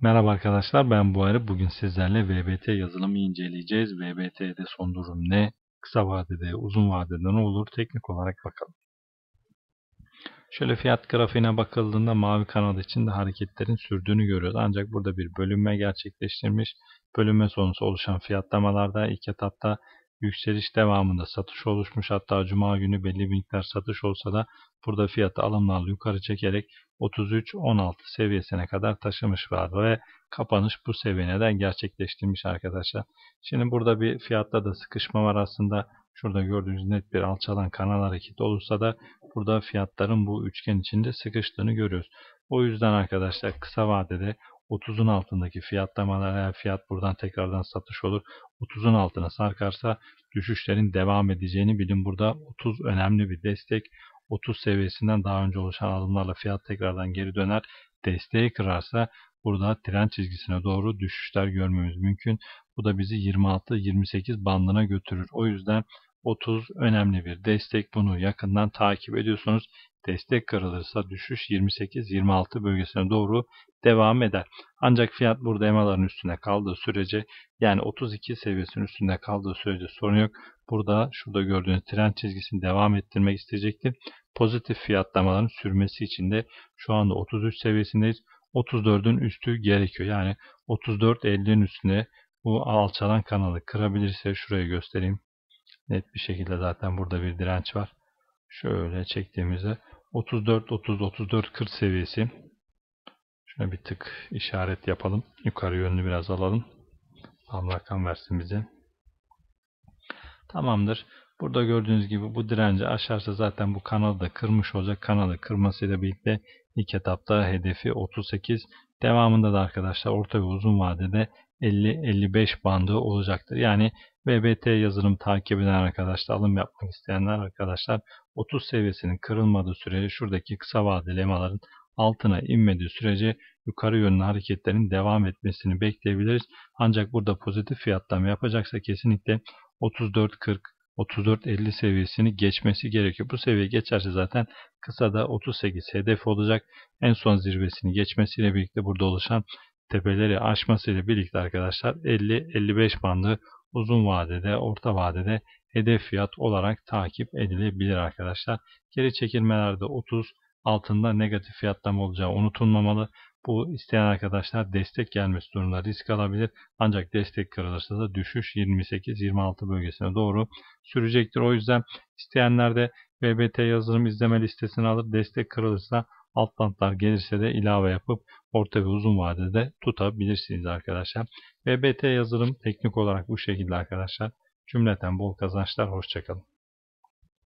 Merhaba arkadaşlar ben Buhari. Bugün sizlerle VBT yazılımı inceleyeceğiz. VBT'de son durum ne? Kısa vadede, uzun vadede ne olur? Teknik olarak bakalım. Şöyle fiyat grafiğine bakıldığında mavi kanat içinde hareketlerin sürdüğünü görüyoruz. Ancak burada bir bölünme gerçekleştirmiş. Bölünme sonrası oluşan fiyatlamalarda ilk etapta Yükseliş devamında satış oluşmuş hatta cuma günü belli bir miktar satış olsa da burada fiyatı alımlarla yukarı çekerek 33-16 seviyesine kadar taşımış vardı ve kapanış bu seviyeden gerçekleştirmiş arkadaşlar. Şimdi burada bir fiyatta da sıkışma var aslında. Şurada gördüğünüz net bir alçalan kanal hareketi olursa da burada fiyatların bu üçgen içinde sıkıştığını görüyoruz. O yüzden arkadaşlar kısa vadede 30'un altındaki fiyatlamalar eğer fiyat buradan tekrardan satış olur 30'un altına sarkarsa düşüşlerin devam edeceğini bilin burada 30 önemli bir destek 30 seviyesinden daha önce oluşan alımlarla fiyat tekrardan geri döner desteği kırarsa burada tren çizgisine doğru düşüşler görmemiz mümkün. Bu da bizi 26-28 bandına götürür. O yüzden 30 önemli bir destek. Bunu yakından takip ediyorsunuz. Destek kırılırsa düşüş 28-26 bölgesine doğru devam eder. Ancak fiyat burada emaların üstüne kaldığı sürece yani 32 seviyesinin üstünde kaldığı sürece sorun yok. Burada şurada gördüğünüz tren çizgisini devam ettirmek isteyecektir. Pozitif fiyatlamaların sürmesi için de şu anda 33 seviyesindeyiz. 34'ün üstü gerekiyor. Yani 34-50'nin üstüne bu alçalan kanalı kırabilirse şurayı göstereyim. Net bir şekilde zaten burada bir direnç var. Şöyle çektiğimizde 34 30 34 40 seviyesi. Şuna bir tık işaret yapalım. Yukarı yönlü biraz alalım. Tam rakam versin bize. Tamamdır. Burada gördüğünüz gibi bu direnci aşarsa zaten bu kanalı da kırmış olacak. Kanalı kırmasıyla birlikte ilk etapta hedefi 38. Devamında da arkadaşlar orta ve uzun vadede 50-55 bandı olacaktır. Yani BBT yazılım takip eden arkadaşlar, alım yapmak isteyenler arkadaşlar 30 seviyesinin kırılmadığı sürece şuradaki kısa vadeli emaların altına inmediği sürece yukarı yönlü hareketlerin devam etmesini bekleyebiliriz. Ancak burada pozitif fiyatlama yapacaksa kesinlikle 34-40, 34-50 seviyesini geçmesi gerekiyor. Bu seviye geçerse zaten kısada 38 hedef olacak. En son zirvesini geçmesiyle birlikte burada oluşan tepeleri aşmasıyla birlikte arkadaşlar 50-55 bandı uzun vadede, orta vadede hedef fiyat olarak takip edilebilir arkadaşlar. Geri çekilmelerde 30 altında negatif fiyatlama olacağı unutulmamalı. Bu isteyen arkadaşlar destek gelmesi durumunda risk alabilir. Ancak destek kırılırsa da düşüş 28-26 bölgesine doğru sürecektir. O yüzden isteyenler de BBT yazılım izleme listesini alıp destek kırılırsa Alt bantlar gelirse de ilave yapıp orta ve uzun vadede tutabilirsiniz arkadaşlar. VBT yazılım teknik olarak bu şekilde arkadaşlar. Cümleten bol kazançlar. Hoşçakalın.